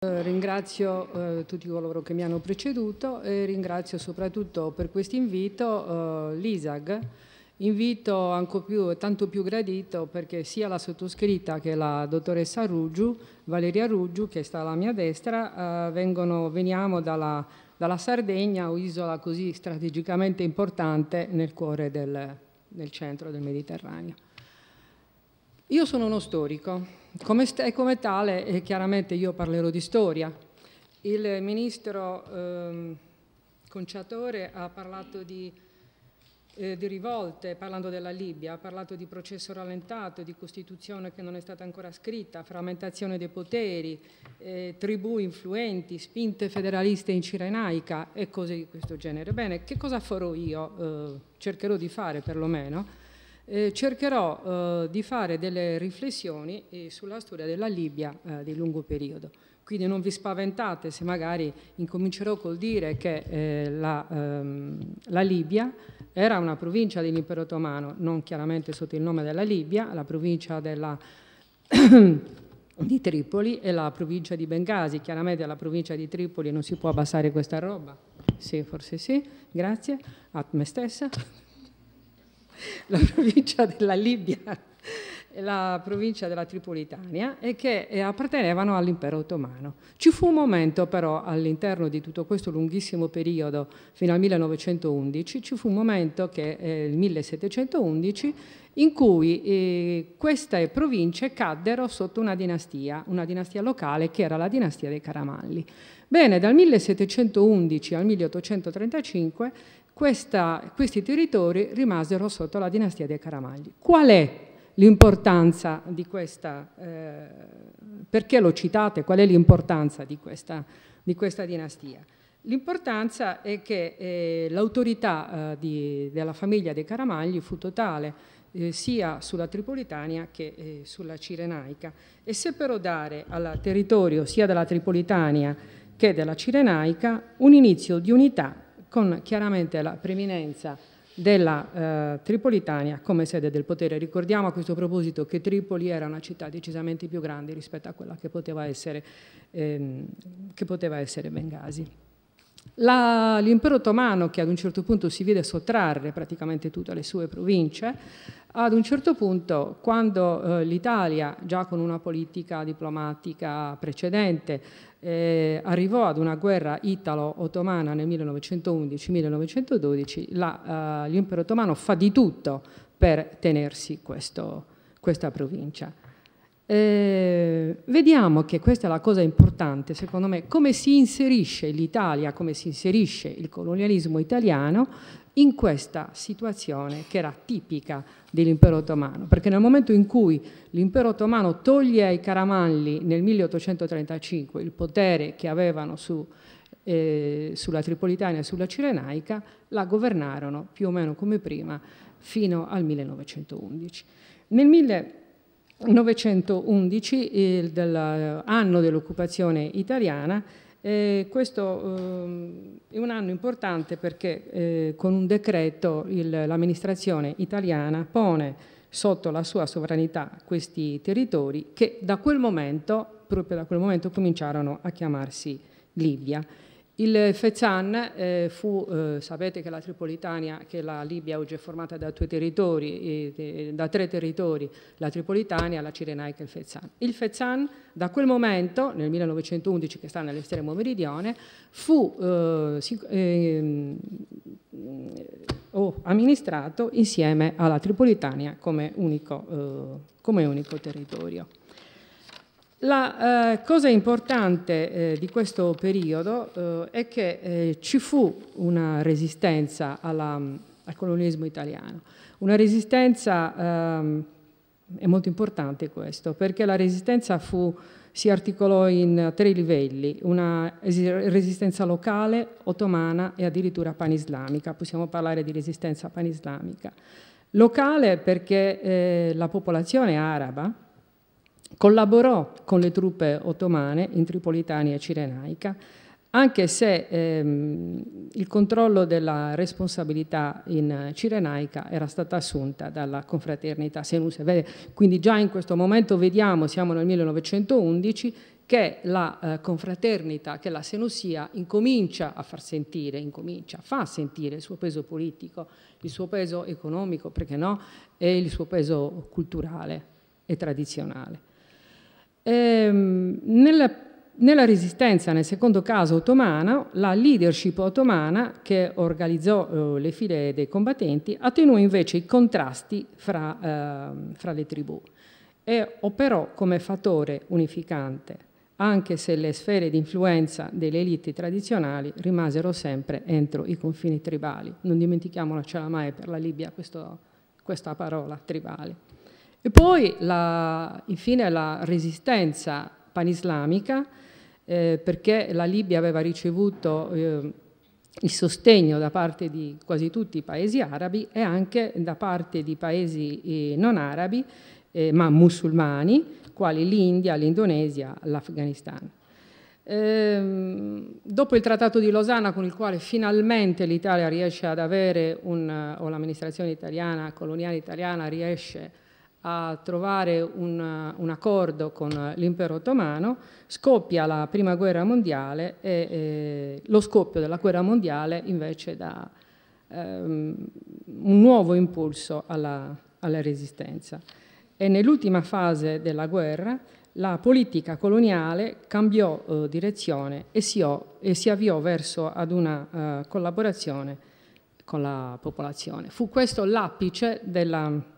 Eh, ringrazio eh, tutti coloro che mi hanno preceduto e ringrazio soprattutto per questo invito eh, l'ISAG, invito ancora più, tanto più gradito perché sia la sottoscritta che la dottoressa Ruggiu, Valeria Ruggiu che sta alla mia destra, eh, vengono, veniamo dalla, dalla Sardegna, un'isola così strategicamente importante nel cuore del, del centro del Mediterraneo. Io sono uno storico, come e come tale, eh, chiaramente io parlerò di storia. Il ministro ehm, Conciatore ha parlato di, eh, di, rivolte, parlando della Libia, ha parlato di processo rallentato, di Costituzione che non è stata ancora scritta, frammentazione dei poteri, eh, tribù influenti, spinte federaliste in Cirenaica e cose di questo genere. Bene, che cosa farò io? Eh, cercherò di fare perlomeno eh, cercherò eh, di fare delle riflessioni eh, sulla storia della Libia eh, di lungo periodo. Quindi non vi spaventate se magari incomincerò col dire che eh, la, ehm, la, Libia era una provincia dell'impero ottomano, non chiaramente sotto il nome della Libia, la provincia della di Tripoli e la provincia di Bengasi. Chiaramente la provincia di Tripoli non si può abbassare questa roba. Sì, forse sì, grazie, a me stessa. la provincia della Libia e la provincia della Tripolitania e che eh, appartenevano all'impero ottomano. Ci fu un momento però all'interno di tutto questo lunghissimo periodo fino al 1911, ci fu un momento che è eh, il 1711 in cui eh, queste province caddero sotto una dinastia, una dinastia locale che era la dinastia dei Caramalli. Bene, dal 1711 al 1835 questa, questi territori rimasero sotto la dinastia dei Caramagli. Qual è l'importanza di questa, eh, perché lo citate, qual è l'importanza di questa, di questa dinastia? L'importanza è che eh, l'autorità eh, della famiglia dei Caramagli fu totale eh, sia sulla Tripolitania che eh, sulla Cirenaica e seppero dare al territorio sia della Tripolitania che della Cirenaica un inizio di unità con chiaramente la preminenza della eh, Tripolitania come sede del potere. Ricordiamo a questo proposito che Tripoli era una città decisamente più grande rispetto a quella che poteva essere, ehm, che poteva essere Bengasi. L'impero ottomano, che ad un certo punto si vede sottrarre praticamente tutte le sue province, ad un certo punto, quando eh, l'Italia, già con una politica diplomatica precedente, eh, arrivò ad una guerra italo-ottomana nel 1911-1912, eh, l'impero ottomano fa di tutto per tenersi questo, questa provincia. Eh, vediamo che questa è la cosa importante, secondo me, come si inserisce l'Italia, come si inserisce il colonialismo italiano in questa situazione che era tipica dell'impero ottomano, perché nel momento in cui l'impero ottomano toglie ai caramalli nel 1835 il potere che avevano su, eh, sulla Tripolitania e sulla Cirenaica, la governarono più o meno come prima fino al 1911. Nel 1911 911, il dell'anno dell'occupazione italiana, e eh, questo eh, è un anno importante perché eh, con un decreto l'amministrazione italiana pone sotto la sua sovranità questi territori che da quel momento, proprio da quel momento, cominciarono a chiamarsi Libia. Il Fezzan eh, fu, eh, sapete che la Tripolitania, che la Libia oggi è formata da, territori, eh, da tre territori, la Tripolitania, la Cirenaica e il Fezzan. Il Fezzan da quel momento, nel 1911 che sta nell'estremo meridione, fu eh, ehm, oh, amministrato insieme alla Tripolitania come unico, eh, come unico territorio. La eh, cosa importante eh, di questo periodo eh, è che eh, ci fu una resistenza alla, al colonialismo italiano, una resistenza, ehm, è molto importante questo, perché la resistenza fu, si articolò in tre livelli, una resistenza locale, ottomana e addirittura panislamica, possiamo parlare di resistenza panislamica. Locale perché eh, la popolazione araba, Collaborò con le truppe ottomane in Tripolitania e Cirenaica, anche se ehm, il controllo della responsabilità in Cirenaica era stata assunta dalla confraternita Senuse. Quindi già in questo momento vediamo, siamo nel 1911, che la eh, confraternita, che la Senussia incomincia a far sentire, incomincia, fa sentire il suo peso politico, il suo peso economico, perché no, e il suo peso culturale e tradizionale. Ehm, nella, nella resistenza, nel secondo caso ottomano, la leadership ottomana che organizzò eh, le file dei combattenti attenuò invece i contrasti fra, eh, fra le tribù e operò come fattore unificante anche se le sfere di influenza delle elite tradizionali rimasero sempre entro i confini tribali. Non dimentichiamocela mai per la Libia questo, questa parola tribale. E poi la, infine la resistenza panislamica, eh, perché la Libia aveva ricevuto eh, il sostegno da parte di quasi tutti i paesi arabi e anche da parte di paesi eh, non arabi, eh, ma musulmani, quali l'India, l'Indonesia, l'Afghanistan. Ehm, dopo il trattato di Losanna con il quale finalmente l'Italia riesce ad avere un, eh, o l'amministrazione italiana, coloniale italiana riesce a trovare un, un accordo con l'impero ottomano, scoppia la prima guerra mondiale e eh, lo scoppio della guerra mondiale invece dà ehm, un nuovo impulso alla, alla resistenza. E nell'ultima fase della guerra la politica coloniale cambiò eh, direzione e si, e si, avviò verso ad una eh, collaborazione con la popolazione. Fu questo l'apice della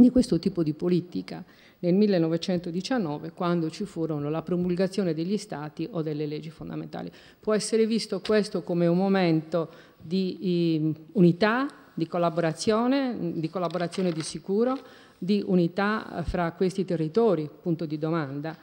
di questo tipo di politica nel 1919 quando ci furono la promulgazione degli stati o delle leggi fondamentali. Può essere visto questo come un momento di ehm, unità, di collaborazione, di collaborazione di sicuro, di unità eh, fra questi territori, punto di domanda.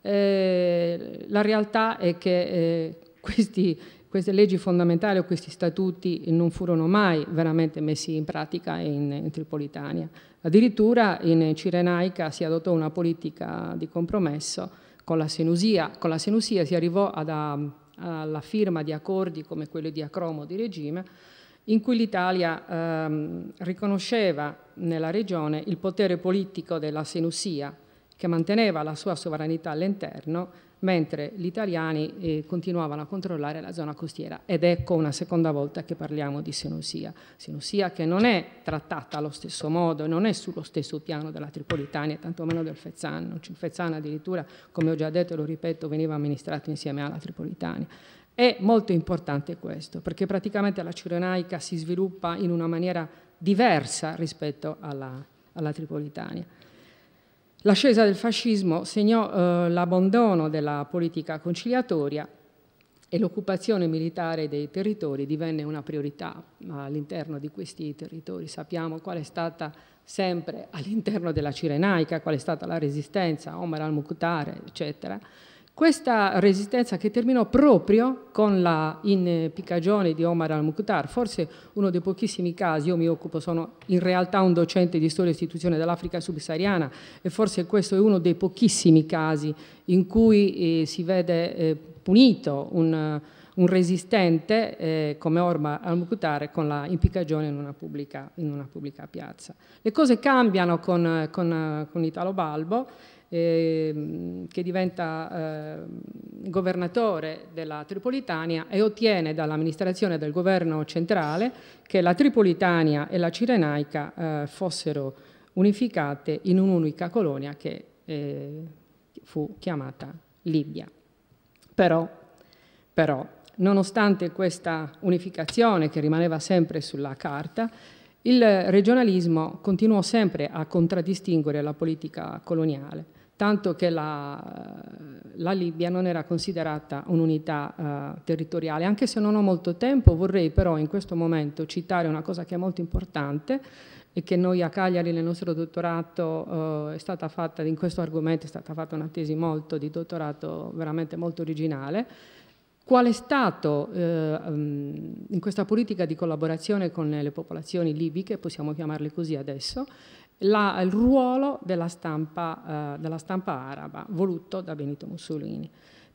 Eh, la realtà è che eh, questi queste leggi fondamentali o questi statuti non furono mai veramente messi in pratica in, in Tripolitania. Addirittura in Cirenaica si adottò una politica di compromesso con la Senusia, con la Senusia si arrivò ad, alla firma di accordi come quello di Acromo di regime, in cui l'Italia ehm, riconosceva nella regione il potere politico della Senusia, che manteneva la sua sovranità all'interno, mentre gli italiani eh, continuavano a controllare la zona costiera. Ed ecco una seconda volta che parliamo di Senosia. Senosia che non è trattata allo stesso modo, non è sullo stesso piano della Tripolitania, tantomeno del Fezzan. Il Fezzan addirittura, come ho già detto e lo ripeto, veniva amministrato insieme alla Tripolitania. È molto importante questo, perché praticamente la Cirenaica si sviluppa in una maniera diversa rispetto alla, alla Tripolitania. L'ascesa del fascismo segnò eh, l'abbandono della politica conciliatoria e l'occupazione militare dei territori divenne una priorità all'interno di questi territori. Sappiamo qual è stata sempre all'interno della Cirenaica, qual è stata la resistenza, Omar al-Muqtar, eccetera. Questa resistenza che terminò proprio con la impiccagione eh, di Omar al-Mukhtar, forse uno dei pochissimi casi, io mi occupo, sono in realtà un docente di storia e istituzione dell'Africa subsahariana e forse questo è uno dei pochissimi casi in cui eh, si vede eh, punito un, un resistente eh, come Omar al-Mukhtar con la impiccagione in una, pubblica, in una pubblica piazza. Le cose cambiano con, con, con Italo Balbo Ehm, che diventa eh, governatore della Tripolitania e ottiene dall'amministrazione del governo centrale che la Tripolitania e la Cirenaica eh, fossero unificate in un'unica colonia che eh, fu chiamata Libia. Però, però, nonostante questa unificazione che rimaneva sempre sulla carta, il regionalismo continuò sempre a contraddistinguere la politica coloniale tanto che la, la Libia non era considerata un'unità eh, territoriale. Anche se non ho molto tempo, vorrei però in questo momento citare una cosa che è molto importante e che noi a Cagliari nel nostro dottorato eh, è stata fatta, in questo argomento è stata fatta una tesi molto di dottorato veramente molto originale, qual è stato eh, mm, in questa politica di collaborazione con le popolazioni libiche, possiamo chiamarle così adesso, la, il ruolo della stampa, eh, della stampa araba voluto da Benito Mussolini.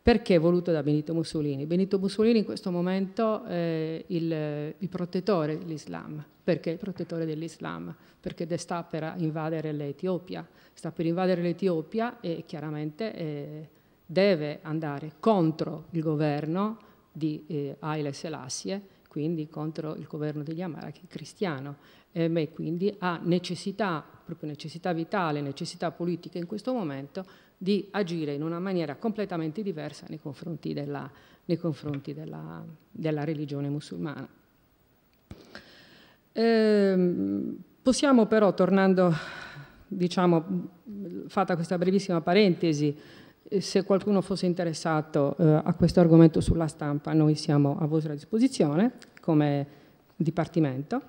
Perché voluto da Benito Mussolini? Benito Mussolini in questo momento è il, il protettore dell'Islam. Perché il protettore dell'Islam? Perché sta per invadere l'Etiopia. Sta per invadere l'Etiopia e chiaramente eh, deve andare contro il governo di eh, Haile Selassie quindi contro il governo degli Amara che è cristiano eh, e quindi ha necessità, proprio necessità vitale, necessità politica in questo momento di agire in una maniera completamente diversa nei confronti della, nei confronti della, della religione musulmana. Eh, possiamo però, tornando, diciamo, fatta questa brevissima parentesi, se qualcuno fosse interessato eh, a questo argomento sulla stampa, noi siamo a vostra disposizione come Dipartimento.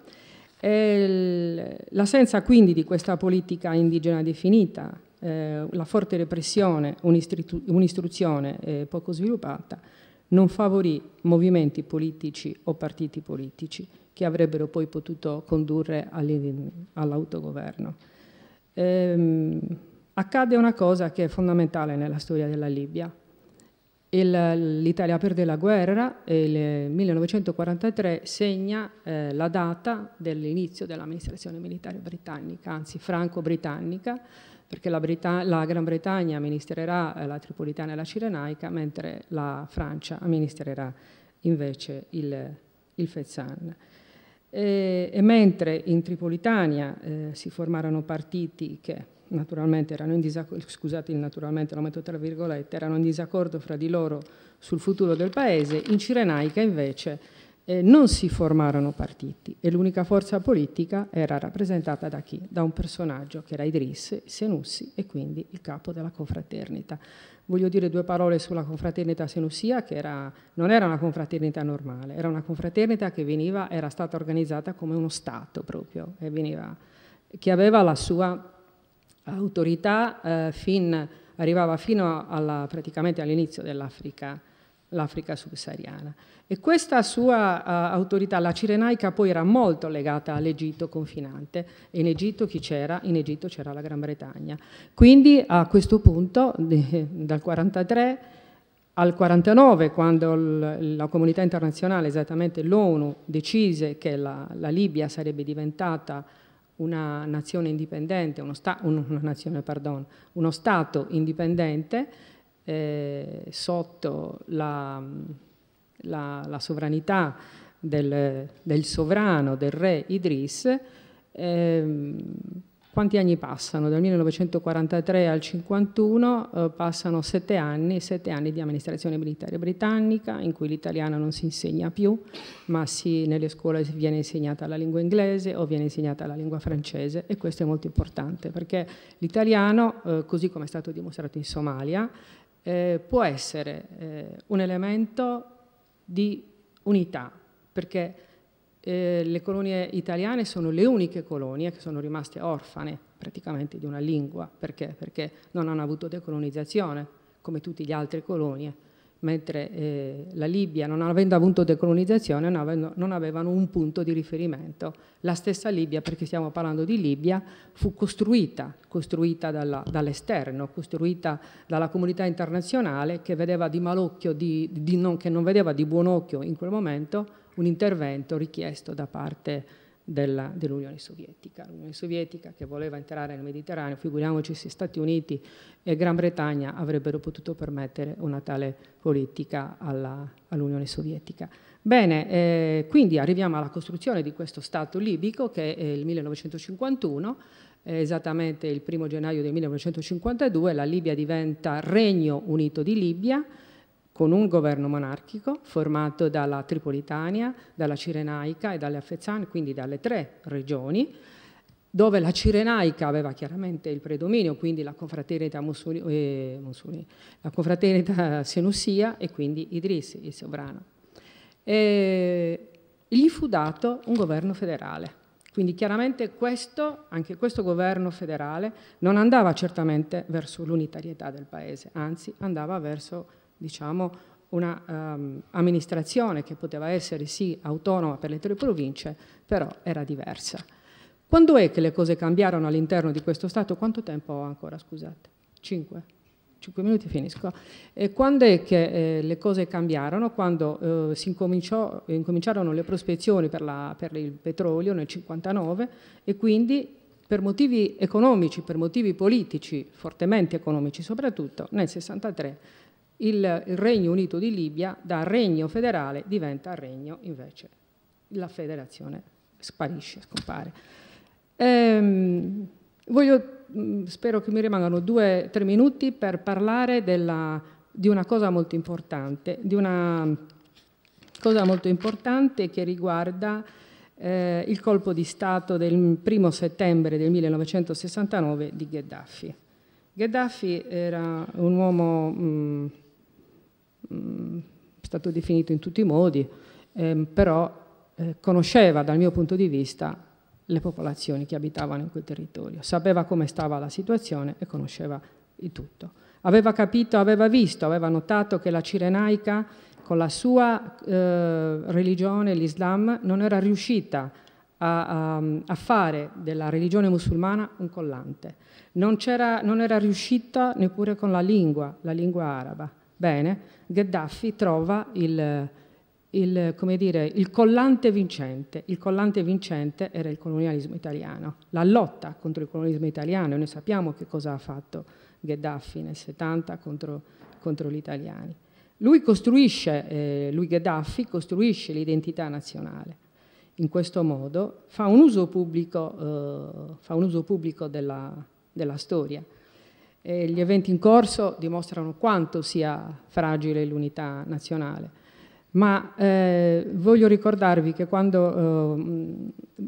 L'assenza quindi di questa politica indigena definita, eh, la forte repressione, un'istruzione eh, poco sviluppata, non favorì movimenti politici o partiti politici che avrebbero poi potuto condurre all'autogoverno. Ehm, accade una cosa che è fondamentale nella storia della Libia. L'Italia perde la guerra e il 1943 segna eh, la data dell'inizio dell'amministrazione militare britannica, anzi franco-britannica, perché la, Britann la, Gran Bretagna amministrerà eh, la Tripolitana e la Cirenaica, mentre la Francia amministrerà invece il, il Fezzan. E, e, mentre in Tripolitania eh, si formarono partiti che naturalmente erano in disaccordo, scusate il naturalmente lo metto tra virgolette, erano in disaccordo fra di loro sul futuro del paese, in Cirenaica invece eh, non si formarono partiti e l'unica forza politica era rappresentata da chi? Da un personaggio che era Idris Senussi e quindi il capo della confraternita. Voglio dire due parole sulla confraternita Senussia che era, non era una confraternita normale, era una confraternita che veniva, era stata organizzata come uno Stato proprio, veniva, che aveva la sua autorità eh, fin, arrivava fino alla, praticamente all'inizio dell'Africa l'Africa subsahariana. E questa sua uh, autorità, la Cirenaica, poi era molto legata all'Egitto confinante. In Egitto chi c'era? In Egitto c'era la Gran Bretagna. Quindi a questo punto, de, dal 43 al 49, quando l, la comunità internazionale, esattamente l'ONU, decise che la, la Libia sarebbe diventata una nazione indipendente, uno, sta una nazione, pardon, uno Stato indipendente eh, sotto la, la, la sovranità del, del, sovrano, del re Idris, ehm, quanti anni passano? Dal 1943 al 1951 eh, passano sette anni, sette anni di amministrazione militare britannica, in cui l'italiano non si insegna più, ma si, nelle scuole viene insegnata la lingua inglese o viene insegnata la lingua francese e questo è molto importante perché l'italiano, eh, così come è stato dimostrato in Somalia, eh, può essere eh, un elemento di unità, perché eh, le colonie italiane sono le uniche colonie che sono rimaste orfane praticamente di una lingua, perché? Perché non hanno avuto decolonizzazione come tutte le altre colonie, mentre eh, la Libia non avendo avuto decolonizzazione non avevano, non avevano un punto di riferimento. La stessa Libia, perché stiamo parlando di Libia, fu costruita, costruita dall'esterno, costruita dalla comunità internazionale che vedeva di malocchio, di, di non, che non vedeva di buon occhio in quel momento un intervento richiesto da parte dell'Unione dell Sovietica. L'Unione Sovietica che voleva entrare nel Mediterraneo, figuriamoci se Stati Uniti e Gran Bretagna avrebbero potuto permettere una tale politica all'Unione all Sovietica. Bene, eh, quindi arriviamo alla costruzione di questo Stato libico che è il 1951, esattamente il primo gennaio del 1952 la Libia diventa Regno Unito di Libia, con un governo monarchico formato dalla Tripolitania, dalla Cirenaica e dalle Afezzane, quindi dalle tre regioni, dove la Cirenaica aveva chiaramente il predominio, quindi la confraternita, Mussoli, eh, Mussoli, la confraternita Senussia e quindi Idris, il sovrano. E gli fu dato un governo federale. Quindi chiaramente questo, anche questo governo federale non andava certamente verso l'unitarietà del paese, anzi andava verso diciamo, una um, che poteva essere sì autonoma per le tre province, però era diversa. Quando è che le cose cambiarono all'interno di questo Stato? Quanto tempo ho ancora, scusate? Cinque? 5 minuti finisco. E quando è che eh, le cose cambiarono? Quando eh, si incominciarono le prospezioni per, la, per il petrolio nel 59 e quindi per motivi economici, per motivi politici, fortemente economici soprattutto, nel 63 il, il Regno Unito di Libia da regno federale diventa regno invece, la federazione sparisce, scompare. Ehm, voglio, mm, spero che mi rimangano due o tre minuti per parlare della, di una cosa molto importante, di una cosa molto importante che riguarda eh, il colpo di Stato del primo settembre del 1969 di Gheddafi. Gheddafi era un uomo mh, mm, mh, mm, stato definito in tutti i modi, ehm, però eh, conosceva dal mio punto di vista le popolazioni che abitavano in quel territorio, sapeva come stava la situazione e conosceva il tutto. Aveva capito, aveva visto, aveva notato che la Cirenaica con la sua eh, religione, l'Islam, non era riuscita a, a, a, fare della religione musulmana un collante. Non, non era riuscita neppure con la lingua, la lingua araba. Bene, Gheddafi trova il, il, dire, il, collante vincente. Il collante vincente era il colonialismo italiano, la lotta contro il colonialismo italiano. E noi sappiamo che cosa ha fatto Gheddafi nel 70 contro, contro gli italiani. Lui costruisce, eh, lui Gheddafi costruisce l'identità nazionale. In questo modo fa un uso pubblico, eh, un uso pubblico della, della storia. E gli eventi in corso dimostrano quanto sia fragile l'unità nazionale. Ma eh, voglio ricordarvi che quando eh,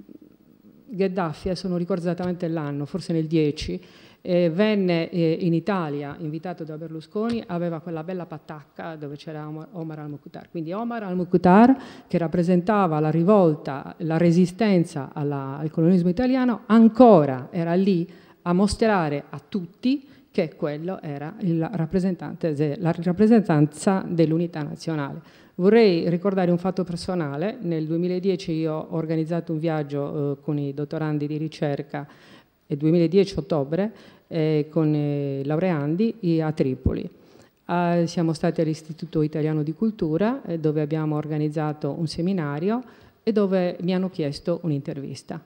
Gheddafi, sono ricordo esattamente l'anno, forse nel 10, eh, venne eh, in Italia, invitato da Berlusconi, aveva quella bella patacca dove c'era Omar, al muqtar Quindi Omar al muqtar che rappresentava la rivolta, la resistenza alla, al colonialismo italiano, ancora era lì a mostrare a tutti che quello era la rappresentanza dell'unità nazionale. Vorrei ricordare un fatto personale, nel 2010 io ho organizzato un viaggio eh, con i dottorandi di ricerca, eh, 2010 ottobre, eh, con eh, i laureandi a Tripoli. Uh, siamo stati all'Istituto Italiano di Cultura eh, dove abbiamo organizzato un seminario e dove mi hanno chiesto un'intervista.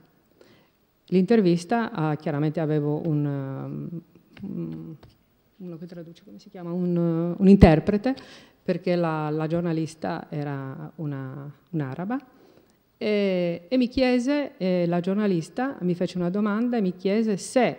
L'intervista, uh, chiaramente avevo un... Um, Mm, uno che traduce, come si chiama, un, eh, un interprete, perché la, la, giornalista era una, un'araba, e, e mi chiese, eh, la giornalista mi fece una domanda e mi chiese se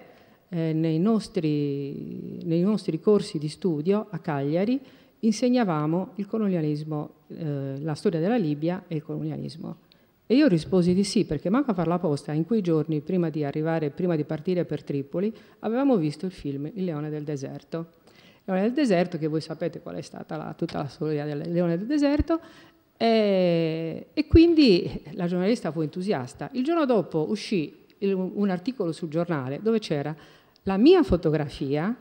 eh, nei, nostri, nei, nostri, corsi di studio a Cagliari insegnavamo il colonialismo, eh, la storia della Libia e il colonialismo. E io risposi di sì, perché manco a farla apposta, in quei giorni, prima di arrivare, prima di partire per Tripoli, avevamo visto il film Il leone del deserto. Il leone del deserto, che voi sapete qual è stata la, tutta la storia del leone del deserto, e, e quindi la giornalista fu entusiasta. Il giorno dopo uscì il, un articolo sul giornale dove c'era la mia fotografia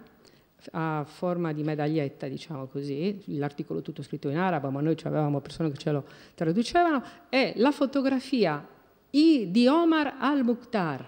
a forma di medaglietta, diciamo così, l'articolo tutto scritto in arabo, ma noi avevamo persone che ce lo traducevano, è la fotografia di Omar al-Mukhtar,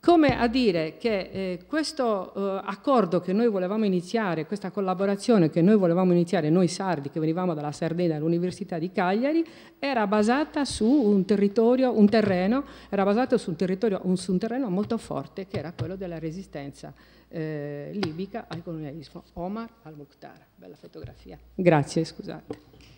come a dire che eh, questo eh, accordo che noi volevamo iniziare, questa collaborazione che noi volevamo iniziare, noi sardi che venivamo dalla Sardegna all'Università di Cagliari, era basata su un territorio, un terreno, era basato su un, su un terreno molto forte che era quello della resistenza eh, libica al colonialismo. Omar al-Mukhtar, bella fotografia. Grazie, scusate.